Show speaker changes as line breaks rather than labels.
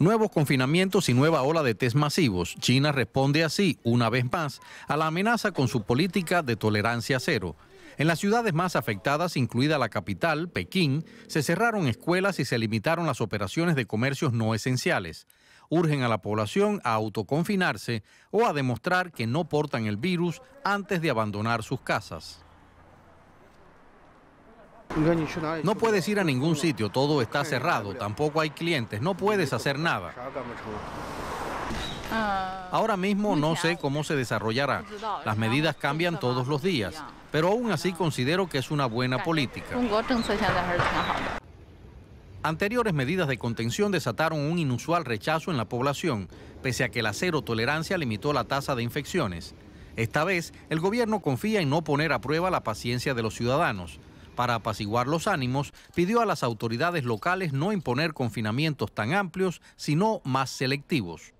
Nuevos confinamientos y nueva ola de test masivos. China responde así, una vez más, a la amenaza con su política de tolerancia cero. En las ciudades más afectadas, incluida la capital, Pekín, se cerraron escuelas y se limitaron las operaciones de comercios no esenciales. Urgen a la población a autoconfinarse o a demostrar que no portan el virus antes de abandonar sus casas. No puedes ir a ningún sitio, todo está cerrado, tampoco hay clientes, no puedes hacer nada. Ah. Ahora mismo no sé cómo se desarrollará. Las medidas cambian todos los días, pero aún así considero que es una buena política. Anteriores medidas de contención desataron un inusual rechazo en la población, pese a que la cero tolerancia limitó la tasa de infecciones. Esta vez, el gobierno confía en no poner a prueba la paciencia de los ciudadanos. Para apaciguar los ánimos, pidió a las autoridades locales no imponer confinamientos tan amplios, sino más selectivos.